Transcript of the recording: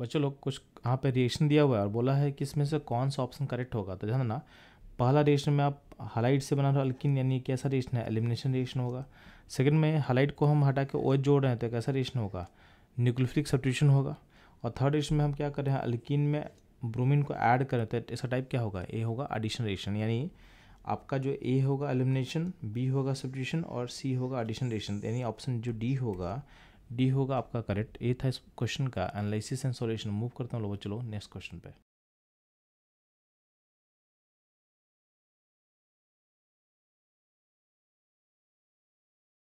बच्चों लोग कुछ यहाँ पे रिएक्शन दिया हुआ है और बोला है कि इसमें से कौन सा ऑप्शन करेक्ट होगा तो ध्यान ना पहला रिएक्शन में आप हलाइट से बना रहे हो अल्किन यानी कैसा रिएक्शन है एलिमिनेशन रिएक्शन होगा सेकंड में हलाइट को हम हटा के ओ जोड़ रहे हैं तो कैसा रिएक्शन होगा न्यूक्लिफिक सब्टिट्यूशन होगा और थर्ड रिएक्शन में हम क्या कर रहे हैं अल्किन में ब्रोमिन को ऐड कर रहे हैं तो ऐसा टाइप क्या होगा ए होगा एडिशन रिएक्शन यानी आपका जो ए होगा एलिमिनेशन बी होगा सब्टिट्यूशन और सी होगा एडिशन रिएक्शन तो यानी ऑप्शन जो डी होगा डी होगा आपका करेक्ट ए था इस क्वेश्चन का एनालिसिस एंड सॉल्यूशन मूव करता हूँ लोगों चलो नेक्स्ट क्वेश्चन पे